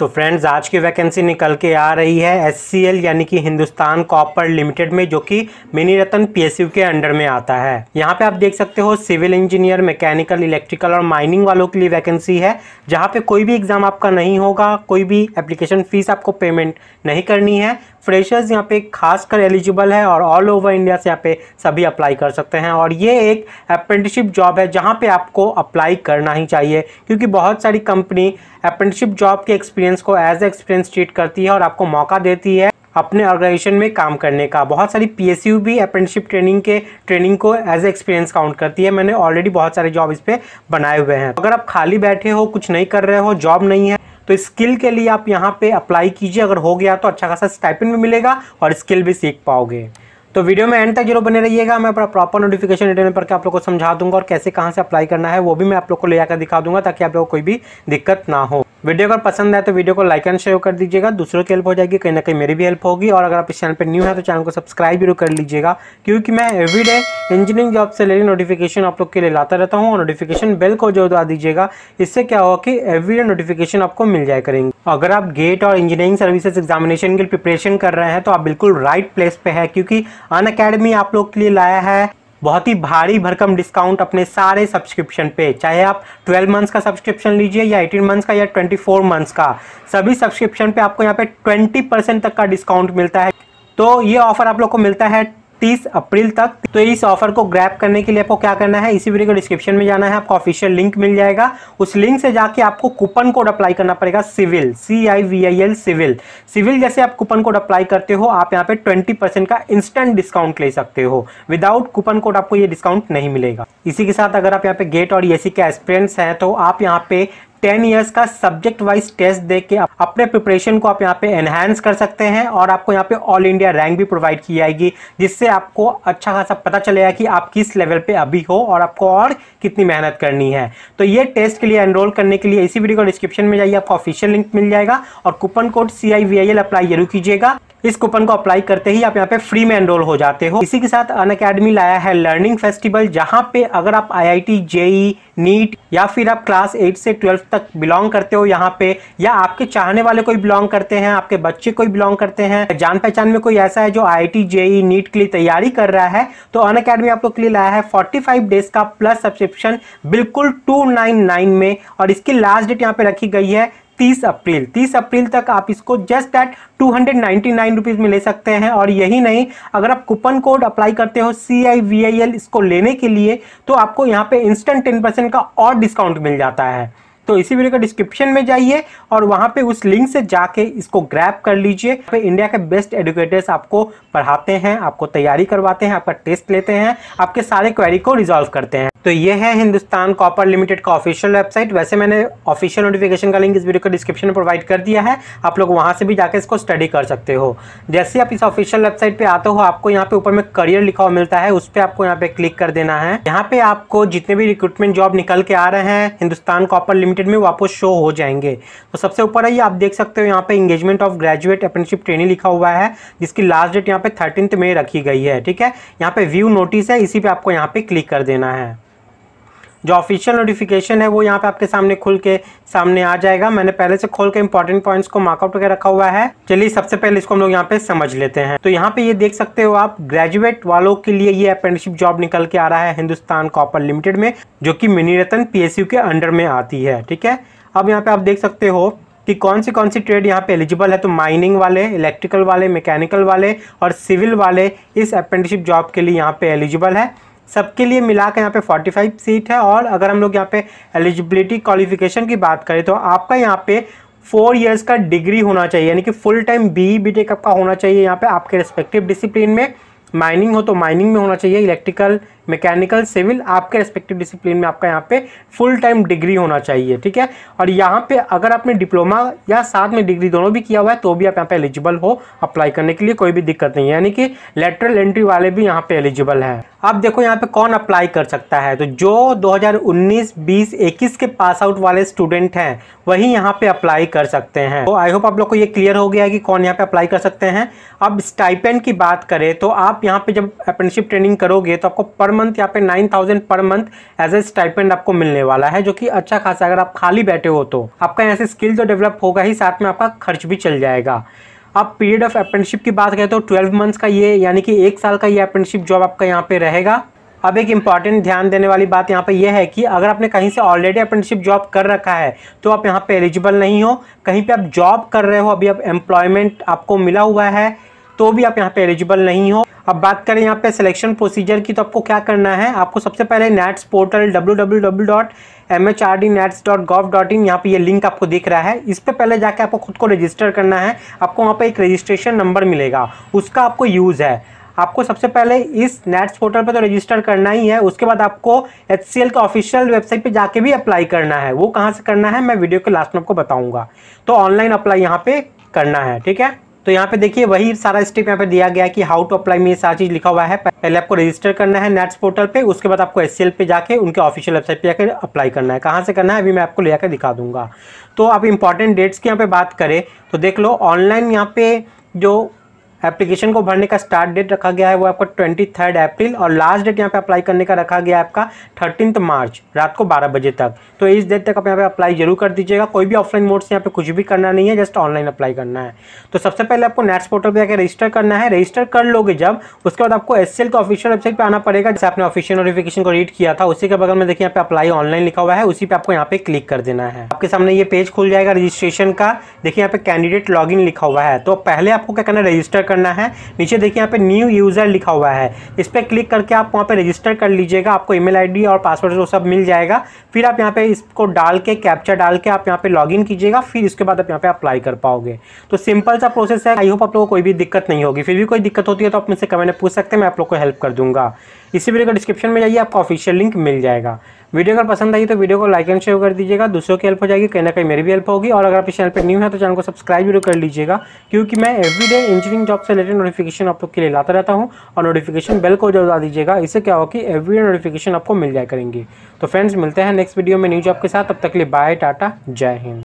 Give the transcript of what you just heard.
तो फ्रेंड्स आज की वैकेंसी निकल के आ रही है एस यानी कि हिंदुस्तान कॉपर लिमिटेड में जो कि मिनी रतन पी के अंडर में आता है यहाँ पे आप देख सकते हो सिविल इंजीनियर मैकेनिकल इलेक्ट्रिकल और माइनिंग वालों के लिए वैकेंसी है जहाँ पे कोई भी एग्ज़ाम आपका नहीं होगा कोई भी एप्लीकेशन फ़ीस आपको पेमेंट नहीं करनी है फ्रेशर्स यहाँ पे खास कर एलिजिबल है और ऑल ओवर इंडिया से यहाँ पे सभी अप्लाई कर सकते हैं और ये एक अप्रेंटिसशिप जॉब है जहाँ पे आपको अप्लाई करना ही चाहिए क्योंकि बहुत सारी कंपनी अप्रेंटिसशिप जॉब के एक्सपीरियंस एक्सपीरियंस को एज एक्सपीरियंस ट्रीट करती है और आपको मौका देती है अपने ऑर्गेनाइजेशन में काम करने का बहुत सारी पी भी अप्रेंटिसशिप ट्रेनिंग के ट्रेनिंग को एज एक्सपीरियंस काउंट करती है मैंने ऑलरेडी बहुत सारे जॉब इस पर बनाए हुए हैं अगर आप खाली बैठे हो कुछ नहीं कर रहे हो जॉब नहीं है तो स्किल के लिए आप यहाँ पे अप्लाई कीजिए अगर हो गया तो अच्छा खासा स्टाइपिन भी मिलेगा और स्किल भी सीख पाओगे तो वीडियो में एंड तक जरूर बने रहिएगा मैं अपना प्रॉपर नोटिफिकेशन रिटर्न करके आप लोग को समझा दूंगा और कैसे कहाँ से अप्लाई करना है वो भी मैं आप लोग को ले आकर दिखा दूंगा ताकि आप लोग को कोई भी दिक्कत ना हो वीडियो अगर पसंद आए तो वीडियो को लाइक एंड शेयर कर दीजिएगा दूसरों की हेल्प हो जाएगी कहीं ना कहीं मेरी भी हेल्प होगी और अगर आप इस चैनल पर न्यू है तो चैनल को सब्सक्राइब जरूर कर लीजिएगा क्योंकि मैं एवरीडे इंजीनियरिंग जॉब से लेकर नोटिफिकेशन आप लोग के लिए लाता रहता हूँ और नोटिफिकेशन बेल को जो दवा दीजिएगा इससे क्या होगा कि एवरी नोटिफिकेशन आपको मिल जाए करेंगे अगर आप गेट और इंजीनियरिंग सर्विसेज एग्जामिनेशन के लिए प्रिपरेशन कर रहे हैं तो आप बिल्कुल राइट प्लेस पर है क्योंकि अन अकेडमी आप लोग के लिए लाया है बहुत ही भारी भरकम डिस्काउंट अपने सारे सब्सक्रिप्शन पे चाहे आप 12 मंथ्स का सब्सक्रिप्शन लीजिए या 18 मंथ्स का या 24 मंथ्स का सभी सब्सक्रिप्शन पे आपको यहाँ पे 20 परसेंट तक का डिस्काउंट मिलता है तो ये ऑफर आप लोग को मिलता है तीस अप्रैल तक तो इस ऑफर को ग्रैप करने के लिए आपको क्या करना है इसी वीडियो को डिस्क्रिप्शन में जाना है आपको ऑफिशियल लिंक मिल जाएगा उस लिंक से जाके आपको कूपन कोड अप्लाई करना पड़ेगा civil C I V I L civil civil जैसे आप कूपन कोड अप्लाई करते हो आप यहाँ पे ट्वेंटी परसेंट का इंस्टेंट डिस्काउंट ले सकते हो विदाउट कूपन कोड आपको ये डिस्काउंट नहीं मिलेगा इसी के साथ अगर आप यहाँ पे गेट और सी के एक्सपीरियंस हैं तो आप यहाँ पे टेन ईयर्स का सब्जेक्ट वाइज टेस्ट दे के अपने प्रिपरेशन को आप यहाँ पे एनहेंस कर सकते हैं और आपको यहाँ पे ऑल इंडिया रैंक भी प्रोवाइड की जाएगी जिससे आपको अच्छा खासा पता चलेगा कि आप किस लेवल पे अभी हो और आपको और कितनी मेहनत करनी है तो ये टेस्ट के लिए एनरोल करने के लिए इसी वीडियो को डिस्क्रिप्शन में जाइए आपको ऑफिशियल लिंक मिल जाएगा और coupon code C I V I L apply जरूर कीजिएगा इस कूपन को अप्लाई करते ही आप यहाँ पे फ्री में एनरोल हो जाते हो इसी के साथ अन अकेडमी लाया है लर्निंग फेस्टिवल जहाँ पे अगर आप I I T JEE NEET या फिर आप क्लास एट से ट्वेल्व तक बिलोंग करते हो यहाँ पे या आपके चाहने वाले कोई बिलोंग करते हैं आपके बच्चे कोई बिलोंग करते हैं जान पहचान में कोई ऐसा है जो आई आई जेई नीट के लिए तैयारी कर रहा है तो अन अकेडमी आप लोग के लिए लाया है 45 डेज का प्लस सब्सक्रिप्शन बिल्कुल 299 में और इसकी लास्ट डेट यहाँ पे रखी गई है 30 अप्रैल 30 अप्रैल तक आप इसको जस्ट एट टू हंड्रेड में ले सकते हैं और यही नहीं अगर आप कूपन कोड अप्लाई करते हो सी आई वी आई एल इसको लेने के लिए तो आपको यहाँ पे इंस्टेंट टेन परसेंट का और डिस्काउंट मिल जाता है तो इसी वीडियो का डिस्क्रिप्शन में जाइए और वहां पे उस लिंक से जाके इसको ग्रैप कर लीजिए पे इंडिया के बेस्ट एडुकेटर्स आपको पढ़ाते हैं आपको तैयारी करवाते हैं आपका टेस्ट लेते हैं आपके सारे क्वेरी को रिजॉल्व करते हैं तो ये है हिंदुस्तान कॉपर लिमिटेड का ऑफिशियल वेबसाइट वैसे मैंने ऑफिशियल नोटिफिकेशन का लिंक इस वीडियो को डिस्क्रिप्शन में प्रोवाइड कर दिया है आप लोग वहाँ से भी जाकर इसको स्टडी कर सकते हो जैसे आप इस ऑफिशियल वेबसाइट पे आते हो आपको यहाँ पे ऊपर में करियर लिखा हुआ मिलता है उस पर आपको यहाँ पे क्लिक कर देना है यहाँ पे आपको जितने भी रिक्रूटमेंट जॉब निकल के आ रहे हैं हिंदुस्तान कॉपर लिमिटेड लिमिटेड में वापस शो हो जाएंगे तो सबसे ऊपर है ये आप देख सकते हो यहाँ पे engagement of graduate apprenticeship training लिखा हुआ है जिसकी लास्ट डेट यहाँ पे थर्टीन में रखी गई है ठीक है यहाँ पे व्यू नोटिस है इसी पे आपको यहाँ पे क्लिक कर देना है जो ऑफिशियल नोटिफिकेशन है वो यहाँ पे आपके सामने खुल के सामने आ जाएगा मैंने पहले से खोल के इम्पोर्टेंट पॉइंट्स को मार्कआउट करके रखा हुआ है चलिए सबसे पहले इसको हम लोग यहाँ पे समझ लेते हैं तो यहाँ पे ये देख सकते हो आप ग्रेजुएट वालों के लिए ये अप्रेंटिसिप जॉब निकल के आ रहा है हिंदुस्तान कॉपर लिमिटेड में जो की मिनी रतन पीएसयू के अंडर में आती है ठीक है अब यहाँ पे आप देख सकते हो कि कौन सी कौन सी ट्रेड यहाँ पे एलिजिबल है तो माइनिंग वाले इलेक्ट्रिकल वाले मैकेनिकल वाले और सिविल वाले इस अप्रेंटिसिप जॉब के लिए यहाँ पे एलिजिबल है सबके लिए मिला के यहाँ पे 45 सीट है और अगर हम लोग यहाँ पे एलिजिबिलिटी क्वालिफिकेशन की बात करें तो आपका यहाँ पे फोर इयर्स का डिग्री होना चाहिए यानी कि full time B B tech up आपका होना चाहिए यहाँ पे आपके रेस्पेक्टिव डिसिप्लिन में माइनिंग हो तो माइनिंग में होना चाहिए इलेक्ट्रिकल मैकेनिकल सिविल आपके रेस्पेक्टिव डिसिप्लिन में आपका यहाँ पे फुल टाइम डिग्री होना चाहिए ठीक है और यहाँ पे अगर आपने डिप्लोमा या साथ में डिग्री दोनों भी किया हुआ है तो भी आप यहाँ पे एलिजिबल हो अप्लाई करने के लिए कोई भी दिक्कत नहीं है यानी कि लेटरल एंट्री वाले भी यहाँ पे एलिजिबल है आप देखो यहाँ पे कौन अप्लाई कर सकता है तो जो 2019, 20, 21 के पास आउट वाले स्टूडेंट हैं वही यहाँ पे अप्लाई कर सकते हैं तो आई होप आप लोग को ये क्लियर हो गया है कि कौन यहाँ पे अप्लाई कर सकते हैं अब स्टाइपेंड की बात करें तो आप यहाँ पे जब अप्रेंटिसिप ट्रेनिंग करोगे तो आपको पर मंथ यहाँ पे nine thousand per month as a stipend आपको मिलने वाला है जो कि अच्छा खासा अगर आप खाली बैठे हो तो आपका यहाँ से स्किल तो डेवलप होगा ही साथ में आपका खर्च भी चल जाएगा अब पीरियड ऑफ अप्रेंटशिप की बात करें तो ट्वेल्व मंथ्स का ये यानी कि एक साल का ये अप्रेंटशिप जॉब आपका यहाँ पे रहेगा अब एक इंपॉर्टेंट ध्यान देने वाली बात यहाँ पे यह है कि अगर आपने कहीं से ऑलरेडी अप्रेंटिसशिप जॉब कर रखा है तो आप यहाँ पे एलिजिबल नहीं हो कहीं पे आप जॉब कर रहे हो अभी आप एम्प्लॉयमेंट आपको मिला हुआ है तो भी आप यहाँ पे एलिजिबल नहीं हो अब बात करें यहाँ पे सिलेक्शन प्रोसीजर की तो आपको क्या करना है आपको सबसे पहले NATS portal W W W dot M H R D NATS dot gov dot in यहाँ पर ये लिंक आपको दिख रहा है इस पर पहले जाके आपको खुद को रजिस्टर करना है आपको वहाँ पर एक रजिस्ट्रेशन नंबर मिलेगा उसका आपको यूज़ है आपको सबसे पहले इस नेट्स पोर्टल पर तो रजिस्टर करना ही है उसके बाद आपको एच सी एल के ऑफिशियल वेबसाइट पर जाके भी अप्लाई करना है वो कहाँ से करना है मैं वीडियो के लास्ट में आपको बताऊँगा तो ऑनलाइन अप्लाई यहाँ पर करना है ठीक है तो यहाँ पे देखिए वही सारा स्टेप यहाँ पे दिया गया कि हाउ टू अप्लाई में सारा चीज़ लिखा हुआ है पहले आपको रजिस्टर करना है नेट्स पोर्टल पे उसके बाद आपको एस पे जाके उनके ऑफिशियल वेबसाइट पे जाकर अप्लाई करना है कहाँ से करना है अभी मैं आपको ले जाकर दिखा दूंगा तो आप इंपॉर्टेंट डेट्स की यहाँ पे बात करें तो देख लो ऑनलाइन यहाँ पे जो एप्लीकेशन को भरने का स्टार्ट डेट रखा गया है वो आपका ट्वेंटी थर्ड अप्रैल और लास्ट डेट यहाँ पे अप्लाई करने का रखा गया है आपका थर्टीन मार्च रात को बारह बजे तक तो इस डेट तक आप यहाँ पे अप्लाई जरूर कर दीजिएगा कोई भी ऑफलाइन मोड से यहाँ पे कुछ भी करना नहीं है जस्ट ऑनलाइन अप्लाई करना है तो सबसे पहले आपको नेट्स पोर्टल पर जाकर रजिस्टर करना है रजिस्टर कर लोगे जब उसके बाद आपको एस के ऑफिशियल वेबसाइट पर आना पड़ेगा जैसे आपने ऑफिशियल नोटिफिकेशन को रीड किया था उसी के बगल में देखिए यहाँ पे अप्लाई ऑनलाइन लिखा हुआ है उसी पर आपको यहाँ पे क्लिक कर देना है आपके सामने ये पेज खुल जाएगा रजिस्ट्रेशन का देखिए यहाँ पे कैंडिडेट लॉग लिखा हुआ है तो पहले आपको क्या करना है रजिस्टर करना है नीचे देखिए यहाँ पे न्यू यूज़र लिखा हुआ है इस पर क्लिक करके आप वहाँ पे रजिस्टर कर लीजिएगा आपको ईमेल आईडी और पासवर्ड वो सब मिल जाएगा फिर आप यहाँ पे इसको डाल के कैप्चर डाल के आप यहाँ पे लॉगिन कीजिएगा फिर इसके बाद आप यहाँ पे अप्लाई कर पाओगे तो सिंपल सा प्रोसेस है आई होप आप लोग को कोई भी दिक्कत नहीं होगी फिर भी कोई दिक्कत होती है तो आप मुझसे कमेंट पूछ सकते हैं मैं आप लोग को हेल्प कर दूँगा इसी वीडियो का डिस्क्रिप्शन में जाइए आपका ऑफिशियल लिंक मिल जाएगा वीडियो अगर पसंद आई तो वीडियो को लाइक एंड शेयर कर दीजिएगा दूसरों की हेल्प हो जाएगी कहीं ना कहीं मेरी भी हेल्प होगी और अगर आप इस चैनल पर न्यू है तो चैनल को सब्सक्राइब जरूर कर लीजिएगा क्योंकि मैं एवरीडे इंजीनियरिंग जॉब से रिलेटेड नोटिफिकेशन आप लोग के लिए लाता रहता हूँ और नोटिफिकेशन बेल को जरूर दीजिएगा इससे क्या होगी कि एवरीडे नोटिफिकेशन आपको मिल जाए करेंगे तो फ्रेंड्स मिलते हैं नेक्स्ट वीडियो में न्यू जॉब के साथ तब तक के लिए बाय टाटा जय हिंद